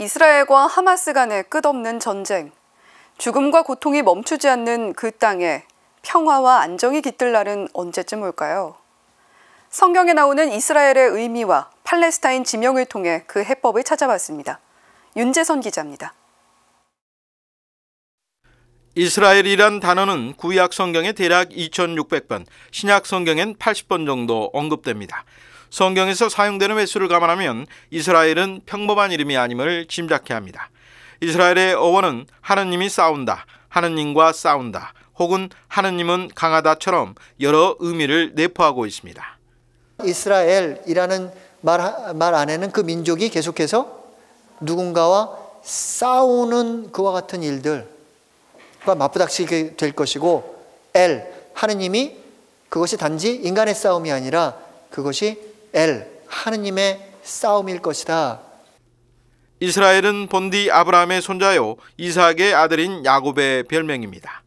이스라엘과 하마스 간의 끝없는 전쟁, 죽음과 고통이 멈추지 않는 그 땅에 평화와 안정이 깃들 날은 언제쯤 올까요? 성경에 나오는 이스라엘의 의미와 팔레스타인 지명을 통해 그 해법을 찾아봤습니다. 윤재선 기자입니다. 이스라엘이란 단어는 구약 성경에 대략 2600번, 신약 성경엔 80번 정도 언급됩니다. 성경에서 사용되는 횟수를 감안하면 이스라엘은 평범한 이름이 아님을 짐작케 합니다. 이스라엘의 어원은 하느님이 싸운다, 하느님과 싸운다, 혹은 하느님은 강하다처럼 여러 의미를 내포하고 있습니다. 이스라엘이라는 말, 말 안에는 그 민족이 계속해서 누군가와 싸우는 그와 같은 일들과 맞부닥치게 될 것이고 엘 하느님이 그것이 단지 인간의 싸움이 아니라 그것이 엘 하느님의 싸움일 것이다. 이스라엘은 본디 아브라함의 손자요 이삭의 아들인 야곱의 별명입니다.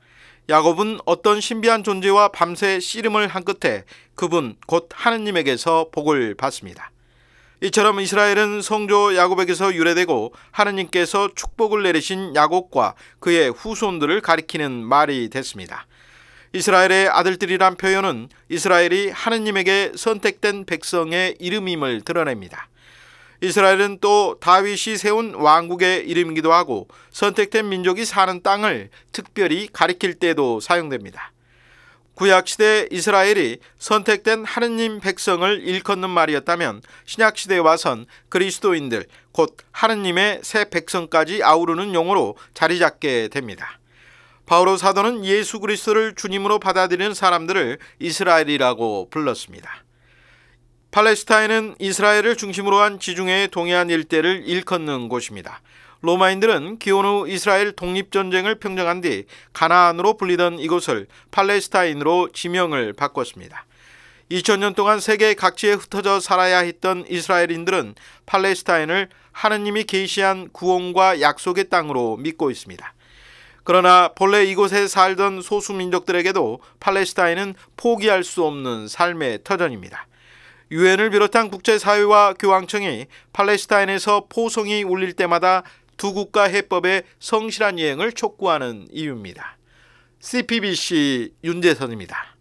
야곱은 어떤 신비한 존재와 밤새 씨름을 한 끝에 그분 곧 하느님에게서 복을 받습니다. 이처럼 이스라엘은 성조 야곱에게서 유래되고 하느님께서 축복을 내리신 야곱과 그의 후손들을 가리키는 말이 됐습니다. 이스라엘의 아들들이란 표현은 이스라엘이 하느님에게 선택된 백성의 이름임을 드러냅니다. 이스라엘은 또 다윗이 세운 왕국의 이름이기도 하고 선택된 민족이 사는 땅을 특별히 가리킬 때도 사용됩니다. 구약시대 이스라엘이 선택된 하느님 백성을 일컫는 말이었다면 신약시대에 와선 그리스도인들 곧 하느님의 새 백성까지 아우르는 용어로 자리잡게 됩니다. 바오로 사도는 예수 그리스도를 주님으로 받아들이는 사람들을 이스라엘이라고 불렀습니다. 팔레스타인은 이스라엘을 중심으로 한 지중해 동해안 일대를 일컫는 곳입니다. 로마인들은 기원 후 이스라엘 독립전쟁을 평정한 뒤 가나안으로 불리던 이곳을 팔레스타인으로 지명을 바꿨습니다. 2000년 동안 세계 각지에 흩어져 살아야 했던 이스라엘인들은 팔레스타인을 하느님이 계시한 구원과 약속의 땅으로 믿고 있습니다. 그러나 본래 이곳에 살던 소수민족들에게도 팔레스타인은 포기할 수 없는 삶의 터전입니다. 유엔을 비롯한 국제사회와 교황청이 팔레스타인에서 포송이 울릴 때마다 두 국가 해법의 성실한 이행을 촉구하는 이유입니다. CPBC 윤재선입니다.